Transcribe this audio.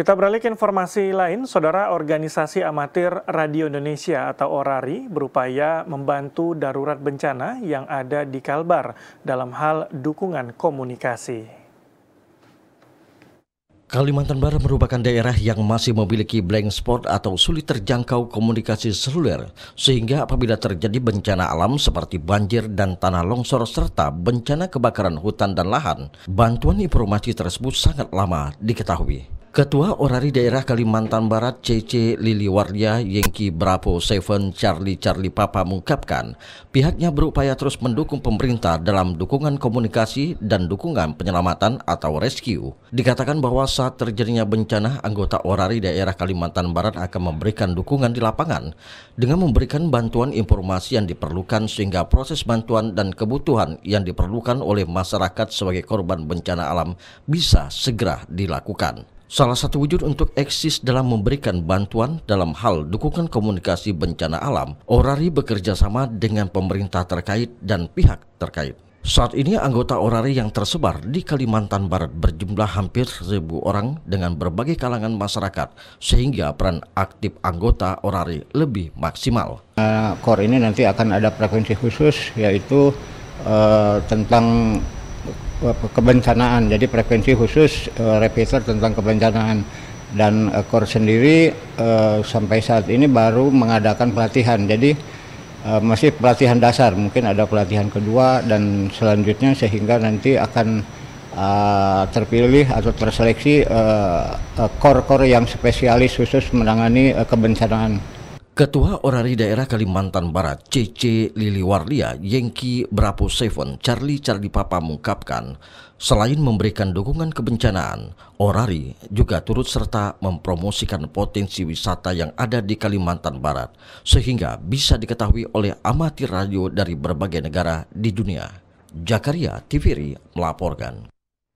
Kita beralih ke informasi lain, Saudara Organisasi Amatir Radio Indonesia atau ORARI berupaya membantu darurat bencana yang ada di Kalbar dalam hal dukungan komunikasi. Kalimantan Barat merupakan daerah yang masih memiliki blank spot atau sulit terjangkau komunikasi seluler, sehingga apabila terjadi bencana alam seperti banjir dan tanah longsor serta bencana kebakaran hutan dan lahan, bantuan informasi tersebut sangat lama diketahui. Ketua Orari Daerah Kalimantan Barat CC Liliwardia Yengki Bravo Seven Charlie Charlie Papa mengungkapkan pihaknya berupaya terus mendukung pemerintah dalam dukungan komunikasi dan dukungan penyelamatan atau rescue. Dikatakan bahwa saat terjadinya bencana, anggota Orari Daerah Kalimantan Barat akan memberikan dukungan di lapangan dengan memberikan bantuan informasi yang diperlukan sehingga proses bantuan dan kebutuhan yang diperlukan oleh masyarakat sebagai korban bencana alam bisa segera dilakukan. Salah satu wujud untuk eksis dalam memberikan bantuan dalam hal dukungan komunikasi bencana alam, Orari bekerja sama dengan pemerintah terkait dan pihak terkait. Saat ini anggota Orari yang tersebar di Kalimantan Barat berjumlah hampir seribu orang dengan berbagai kalangan masyarakat sehingga peran aktif anggota Orari lebih maksimal. Eh, kor ini nanti akan ada frekuensi khusus yaitu eh, tentang Eh, kebencanaan. Jadi frekuensi khusus uh, repeater tentang kebencanaan dan uh, eh, KOR sendiri uh, sampai saat ini baru mengadakan pelatihan. Jadi uh, masih pelatihan dasar, mungkin ada pelatihan kedua dan selanjutnya sehingga nanti akan uh, terpilih atau terseleksi uh, uh, KOR-KOR yang spesialis khusus menangani uh, kebencanaan. Ketua Orari Daerah Kalimantan Barat CC Lili Warlia Yengki Brapo Seven Charlie Charlie Papa mengungkapkan selain memberikan dukungan kebencanaan, Orari juga turut serta mempromosikan potensi wisata yang ada di Kalimantan Barat sehingga bisa diketahui oleh amatir radio dari berbagai negara di dunia. Jakaria TVRI melaporkan.